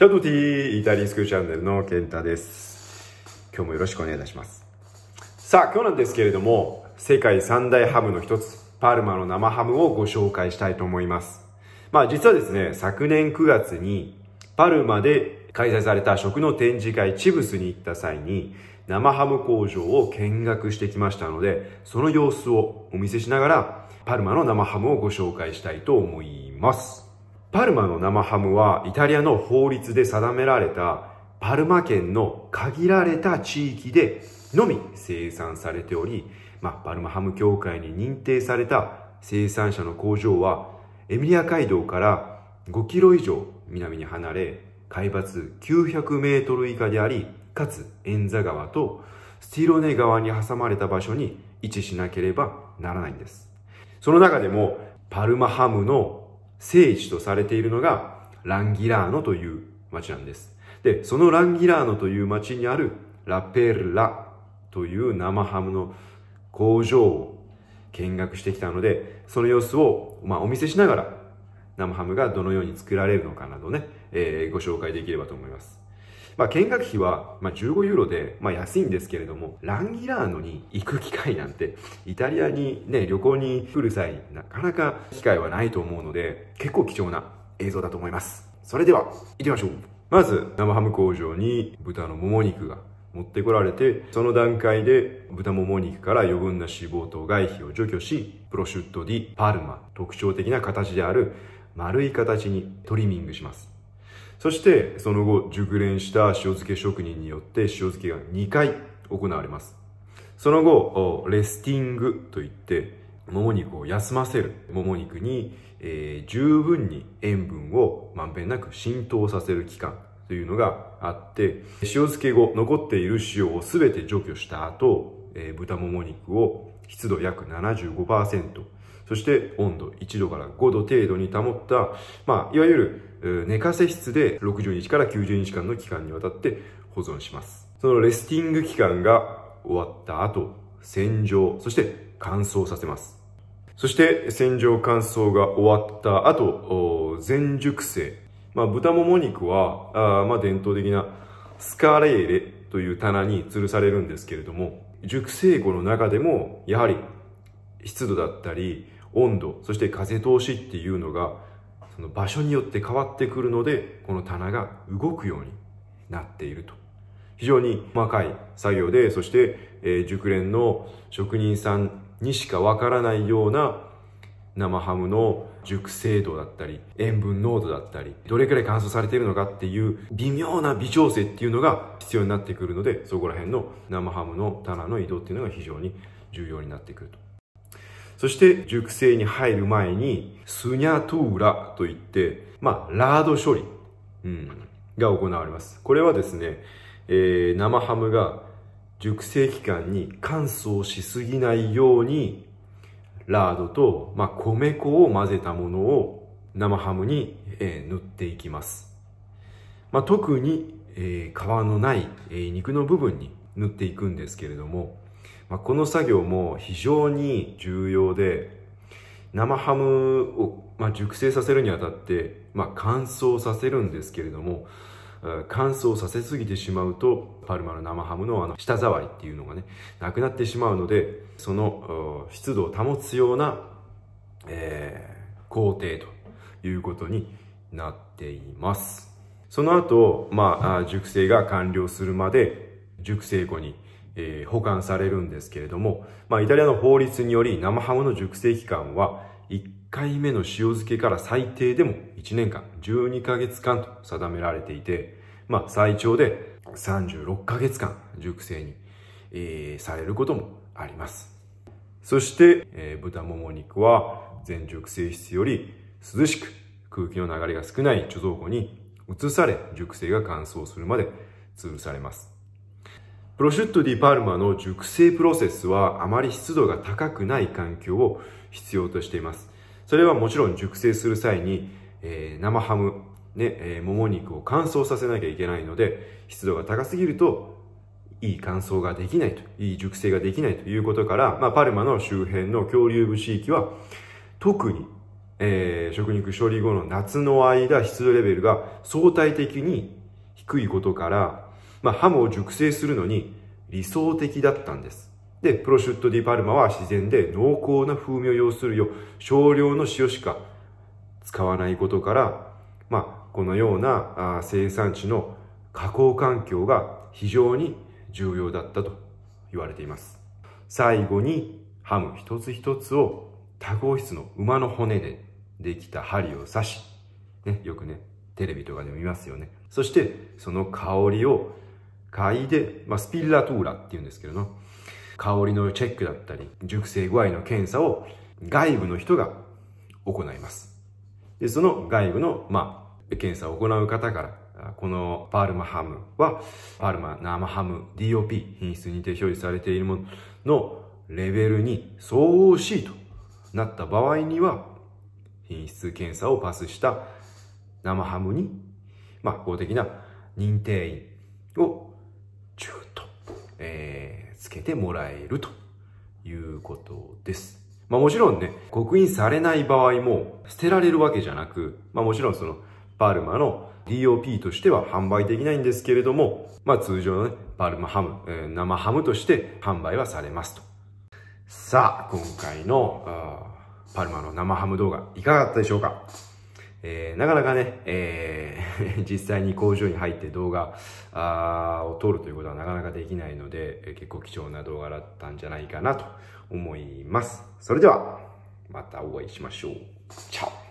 チャドティーイタリアンスクールチャンネルのンタです。今日もよろしくお願いいたします。さあ、今日なんですけれども、世界三大ハムの一つ、パルマの生ハムをご紹介したいと思います。まあ実はですね、昨年9月にパルマで開催された食の展示会チブスに行った際に、生ハム工場を見学してきましたので、その様子をお見せしながら、パルマの生ハムをご紹介したいと思います。パルマの生ハムはイタリアの法律で定められたパルマ県の限られた地域でのみ生産されており、まあ、パルマハム協会に認定された生産者の工場はエミリア街道から5キロ以上南に離れ海抜900メートル以下でありかつン座川とスティロネ川に挟まれた場所に位置しなければならないんですその中でもパルマハムの聖地とされているのがランギラーノという町なんです。で、そのランギラーノという町にあるラペルラという生ハムの工場を見学してきたので、その様子を、まあ、お見せしながら生ハムがどのように作られるのかなどね、えー、ご紹介できればと思います。まあ、見学費は、ま15ユーロで、ま安いんですけれども、ランギラーノに行く機会なんて、イタリアにね、旅行に来る際、なかなか機会はないと思うので、結構貴重な映像だと思います。それでは、行きましょう。まず、生ハム工場に豚のもも肉が持ってこられて、その段階で豚もも肉から余分な脂肪と外皮を除去し、プロシュット・ディ・パルマ、特徴的な形である丸い形にトリミングします。そしてその後熟練した塩漬け職人によって塩漬けが2回行われます。その後、レスティングといって、もも肉を休ませる。もも肉に、えー、十分に塩分をまんべんなく浸透させる期間というのがあって、塩漬け後残っている塩を全て除去した後、えー、豚もも肉を湿度約75%、そして温度1度から5度程度に保った、まあ、いわゆる寝かせ室で60日から90日間の期間にわたって保存します。そのレスティング期間が終わった後、洗浄、そして乾燥させます。そして洗浄乾燥が終わった後、全熟成。まあ、豚もも肉は、あまあ、伝統的なスカレーレという棚に吊るされるんですけれども、熟成庫の中でも、やはり湿度だったり、温度、そして風通しっていうのが、その場所によって変わってくるので、この棚が動くようになっていると。非常に細かい作業で、そして、えー、熟練の職人さんにしかわからないような生ハムの熟成度だったり、塩分濃度だったり、どれくらい乾燥されているのかっていう微妙な微調整っていうのが必要になってくるので、そこら辺の生ハムの棚の移動っていうのが非常に重要になってくると。そして熟成に入る前に、スニャトゥーラといって、まあ、ラード処理、うん、が行われます。これはですね、えー、生ハムが熟成期間に乾燥しすぎないように、ラードと、まあ、米粉を混ぜたものを生ハムに、えー、塗っていきます。まあ、特に、えー、皮のない、えー、肉の部分に塗っていくんですけれども、まあ、この作業も非常に重要で、生ハムを、まあ、熟成させるにあたって、まあ、乾燥させるんですけれども、乾燥させすぎてしまうと、パルマの生ハムのあの舌触りっていうのがね、なくなってしまうので、その湿度を保つような、えー、工程ということになっています。その後、まあ、熟成が完了するまで、熟成後にえー、保管されるんですけれども、まあ、イタリアの法律により生ハムの熟成期間は1回目の塩漬けから最低でも1年間12ヶ月間と定められていて、まあ、最長で36ヶ月間熟成に、えー、されることもあります。そして、えー、豚もも肉は全熟成室より涼しく空気の流れが少ない貯蔵庫に移され熟成が乾燥するまで吊るされます。プロシュット・ディ・パルマの熟成プロセスはあまり湿度が高くない環境を必要としています。それはもちろん熟成する際に、えー、生ハム、ね、えー、もも肉を乾燥させなきゃいけないので、湿度が高すぎると、いい乾燥ができないと、いい熟成ができないということから、まあ、パルマの周辺の恐竜部地域は、特に、えー、食肉処理後の夏の間、湿度レベルが相対的に低いことから、まあ、ハムを熟成するのに理想的だったんです。で、プロシュット・ディ・パルマは自然で濃厚な風味を要するよう少量の塩しか使わないことから、まあ、このような生産地の加工環境が非常に重要だったと言われています。最後にハム一つ一つを多合質の馬の骨でできた針を刺し、ね、よくね、テレビとかでも見ますよね。そして、その香りを嗅いで、まあ、スピラトーラっていうんですけどの香りのチェックだったり、熟成具合の検査を外部の人が行います。で、その外部の、まあ、検査を行う方から、このパルマハムは、パルマ生ハム DOP 品質認定表示されているもののレベルに相応しいとなった場合には、品質検査をパスした生ハムに、まあ、公的な認定員をチューと、えー、つけてもらえるということです。まあもちろんね、刻印されない場合も捨てられるわけじゃなく、まあもちろんそのパルマの DOP としては販売できないんですけれども、まあ通常のね、パルマハム、えー、生ハムとして販売はされますと。さあ、今回のパルマの生ハム動画いかがだったでしょうかえー、なかなかね、えー、実際に工場に入って動画を撮るということはなかなかできないので、結構貴重な動画だったんじゃないかなと思います。それでは、またお会いしましょう。チャオ